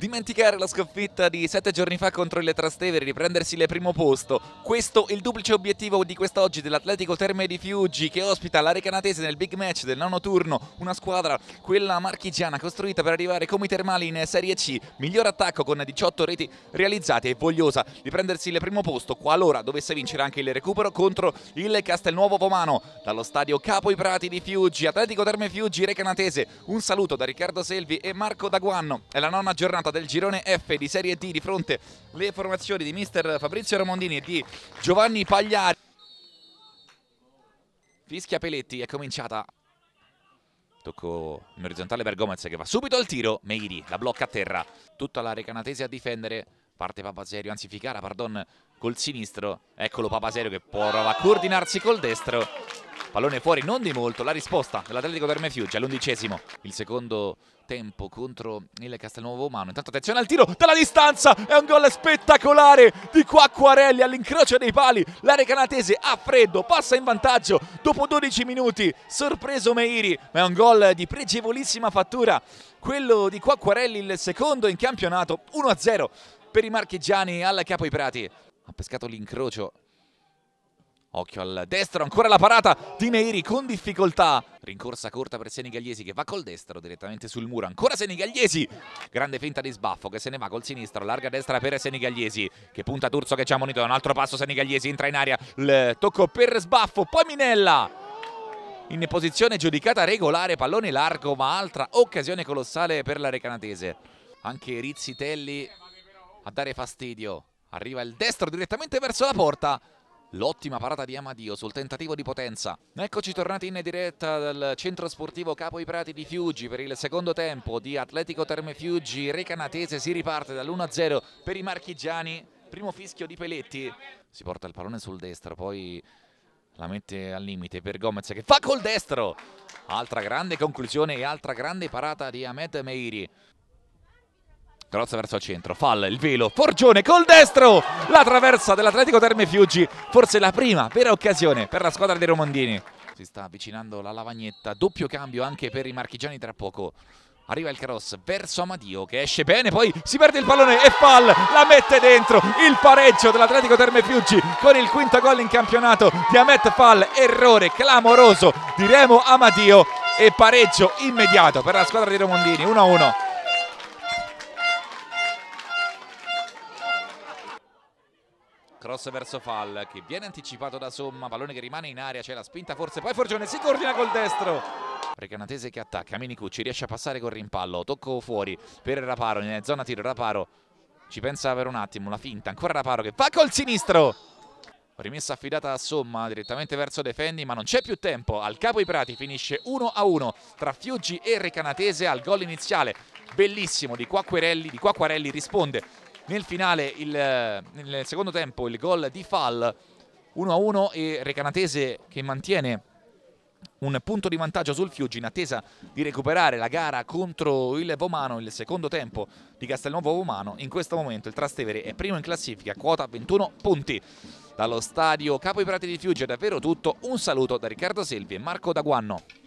dimenticare la sconfitta di sette giorni fa contro il Trastevere, riprendersi il primo posto. Questo è il duplice obiettivo di quest'oggi dell'Atletico Terme di Fiuggi che ospita la Recanatese nel big match del nono turno, una squadra, quella marchigiana, costruita per arrivare come i Termali in Serie C, miglior attacco con 18 reti realizzate e vogliosa di prendersi il primo posto qualora dovesse vincere anche il recupero contro il Castelnuovo Pomano. Dallo stadio Capo i Prati di Fiuggi, Atletico Terme Fiuggi, Recanatese, un saluto da Riccardo Selvi e Marco Daguanno. È la nona giornata terza del girone F di Serie D di fronte le formazioni di mister Fabrizio Romondini e di Giovanni Pagliari. Fischia Peletti, è cominciata. Tocco in orizzontale per Gomez che va subito al tiro, Meiri la blocca a terra, tutta la recanatese a difendere, parte Papaserio, anzi Ficara, pardon, col sinistro, eccolo Papaserio che prova a coordinarsi col destro, Pallone fuori non di molto, la risposta dell'Atletico Terme Fiuggia all'undicesimo. Il secondo tempo contro il Castelnuovo Umano. Intanto attenzione al tiro dalla distanza, è un gol spettacolare di Quacquarelli all'incrocio dei pali. L'area canatese a freddo, passa in vantaggio dopo 12 minuti. Sorpreso Meiri, ma è un gol di pregevolissima fattura. Quello di Quacquarelli il secondo in campionato, 1-0 per i marchigiani al Capo i Prati. Ha pescato l'incrocio Occhio al destro, ancora la parata di Neiri con difficoltà. Rincorsa corta per Senigallesi che va col destro direttamente sul muro. Ancora Senigallesi, grande finta di sbaffo che se ne va col sinistro. Larga destra per Senigallesi che punta Turzo che ci ha monito. Un altro passo Senigallesi entra in aria. Il tocco per sbaffo, poi Minella. In posizione giudicata regolare, pallone largo ma altra occasione colossale per la Recanatese. Anche Rizzitelli a dare fastidio. Arriva il destro direttamente verso la porta. L'ottima parata di Amadio sul tentativo di potenza. Eccoci tornati in diretta dal centro sportivo Capo i Prati di Fiuggi per il secondo tempo di Atletico Terme Fiuggi. Recanatese si riparte dall'1-0 per i marchigiani. Primo fischio di Peletti. Si porta il pallone sul destro, poi la mette al limite per Gomez che fa col destro. Altra grande conclusione e altra grande parata di Ahmed Meiri. Crozza verso il centro, falla il velo, Forgione col destro, la traversa dell'Atletico Terme Fiuggi, forse la prima vera occasione per la squadra dei Romondini. Si sta avvicinando la lavagnetta, doppio cambio anche per i marchigiani tra poco. Arriva il cross verso Amadio che esce bene, poi si perde il pallone e Fall la mette dentro. Il pareggio dell'Atletico Terme Fiuggi con il quinto gol in campionato di Ahmed Fall. errore clamoroso di Remo Amadio e pareggio immediato per la squadra dei Romondini, 1-1. cross verso Fall che viene anticipato da Somma pallone che rimane in aria c'è la spinta forse poi Forgione si coordina col destro Recanatese che attacca Minicucci riesce a passare col rimpallo tocco fuori per il Raparo in zona tiro Raparo ci pensa per un attimo una finta ancora Raparo che va col sinistro rimessa affidata a Somma direttamente verso Defendi ma non c'è più tempo al capo i Prati finisce 1 a 1 tra Fiuggi e Recanatese al gol iniziale bellissimo di Quacquerelli di Quacquarelli risponde nel finale, il, nel secondo tempo, il gol di Fall 1-1 e Recanatese che mantiene un punto di vantaggio sul Fiuggi in attesa di recuperare la gara contro il Vomano, il secondo tempo di Castelnuovo Vomano. In questo momento il Trastevere è primo in classifica, quota 21 punti. Dallo stadio Capo i Prati di Fiuggi è davvero tutto, un saluto da Riccardo Silvi e Marco Daguanno.